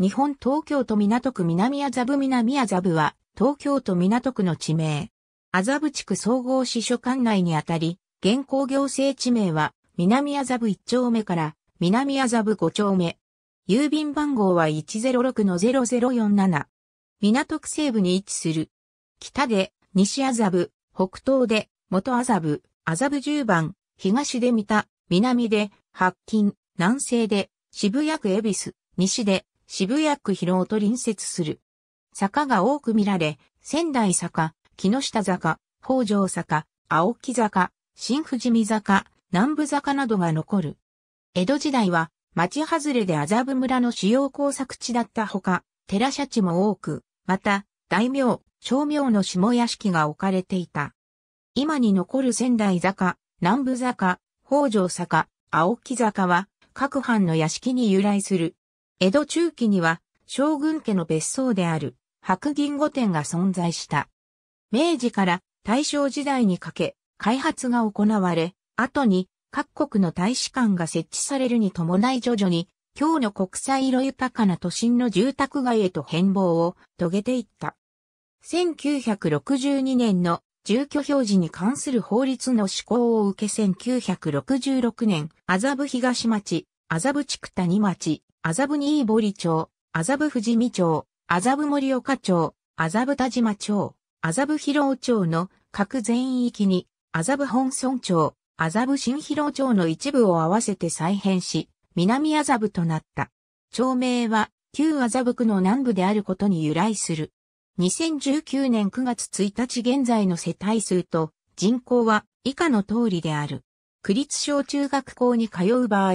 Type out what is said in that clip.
日本東京都港区南麻布南麻布は、東京都港区の地名。麻布地区総合支所管内にあたり、現行行政地名は、南麻布1丁目から、南麻布5丁目。郵便番号は106-0047。港区西部に位置する。北で、西麻布、北東で、元麻布、麻布10番、東で三田、南で、白金、南西で、渋谷区恵比寿、西で、渋谷区広尾と隣接する。坂が多く見られ、仙台坂、木下坂、北条坂、青木坂、新富士見坂、南部坂などが残る。江戸時代は、町外れで麻布村の主要工作地だったほか、寺社地も多く、また、大名、小名の下屋敷が置かれていた。今に残る仙台坂、南部坂、北条坂、青木坂は、各藩の屋敷に由来する江戸中期には将軍家の別荘である白銀御殿が存在した。明治から大正時代にかけ開発が行われ、後に各国の大使館が設置されるに伴い徐々に今日の国際色豊かな都心の住宅街へと変貌を遂げていった。1962年の住居表示に関する法律の施行を受け1966年、麻布東町、麻布地区谷町、麻布新井堀町、麻布富士見町、麻布森岡町、麻布田島町、麻布広尾町の各全域に、麻布本村町、麻布新広尾町の一部を合わせて再編し、南麻布となった。町名は、旧麻布区の南部であることに由来する。2019年9月1日現在の世帯数と人口は以下の通りである。区立小中学校に通う場合、